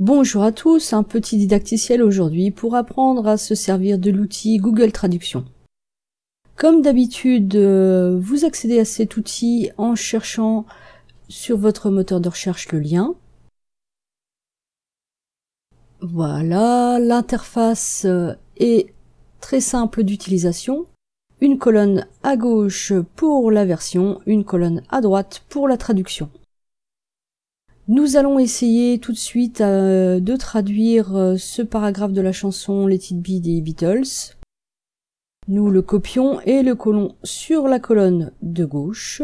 Bonjour à tous, un petit didacticiel aujourd'hui pour apprendre à se servir de l'outil Google Traduction. Comme d'habitude, euh, vous accédez à cet outil en cherchant sur votre moteur de recherche le lien. Voilà, l'interface euh, est très simple d'utilisation. Une colonne à gauche pour la version, une colonne à droite pour la traduction. Nous allons essayer tout de suite euh, de traduire euh, ce paragraphe de la chanson Let It Be des Beatles. Nous le copions et le collons sur la colonne de gauche.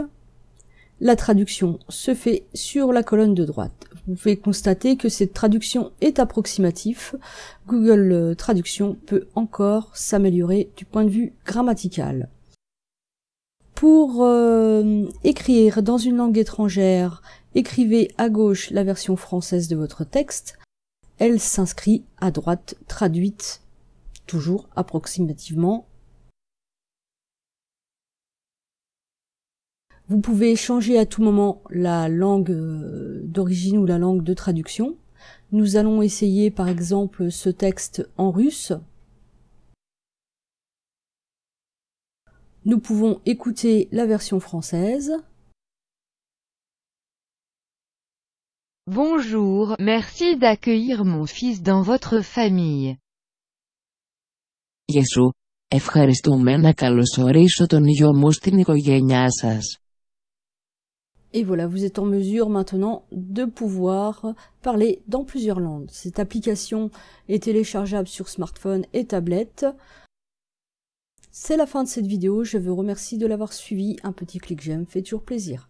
La traduction se fait sur la colonne de droite. Vous pouvez constater que cette traduction est approximative. Google euh, Traduction peut encore s'améliorer du point de vue grammatical. Pour écrire dans une langue étrangère Écrivez à gauche la version française de votre texte. Elle s'inscrit à droite, traduite, toujours approximativement. Vous pouvez changer à tout moment la langue euh, d'origine ou la langue de traduction. Nous allons essayer par exemple ce texte en russe. Nous pouvons écouter la version française. Bonjour, merci d'accueillir mon fils dans votre famille. Et voilà, vous êtes en mesure maintenant de pouvoir parler dans plusieurs langues. Cette application est téléchargeable sur smartphone et tablette. C'est la fin de cette vidéo, je vous remercie de l'avoir suivi. Un petit clic j'aime fait toujours plaisir.